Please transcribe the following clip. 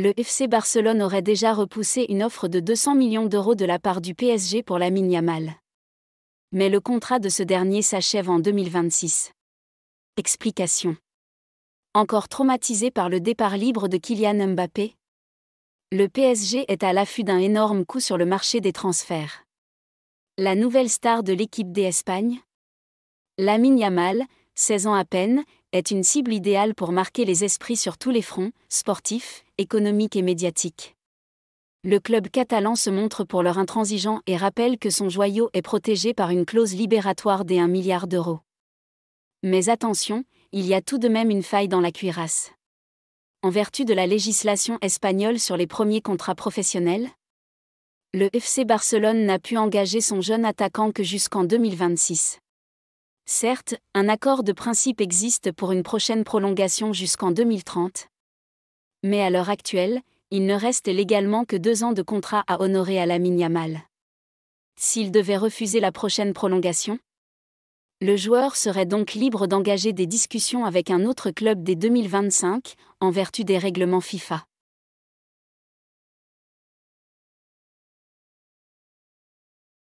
le FC Barcelone aurait déjà repoussé une offre de 200 millions d'euros de la part du PSG pour Lamine Yamal. Mais le contrat de ce dernier s'achève en 2026. Explication. Encore traumatisé par le départ libre de Kylian Mbappé Le PSG est à l'affût d'un énorme coup sur le marché des transferts. La nouvelle star de l'équipe d'Espagne Lamine Yamal, 16 ans à peine, est une cible idéale pour marquer les esprits sur tous les fronts, sportifs, économiques et médiatiques. Le club catalan se montre pour leur intransigeant et rappelle que son joyau est protégé par une clause libératoire des 1 milliard d'euros. Mais attention, il y a tout de même une faille dans la cuirasse. En vertu de la législation espagnole sur les premiers contrats professionnels, le FC Barcelone n'a pu engager son jeune attaquant que jusqu'en 2026. Certes, un accord de principe existe pour une prochaine prolongation jusqu'en 2030. Mais à l'heure actuelle, il ne reste légalement que deux ans de contrat à honorer à la Yamal. S'il devait refuser la prochaine prolongation, le joueur serait donc libre d'engager des discussions avec un autre club dès 2025, en vertu des règlements FIFA.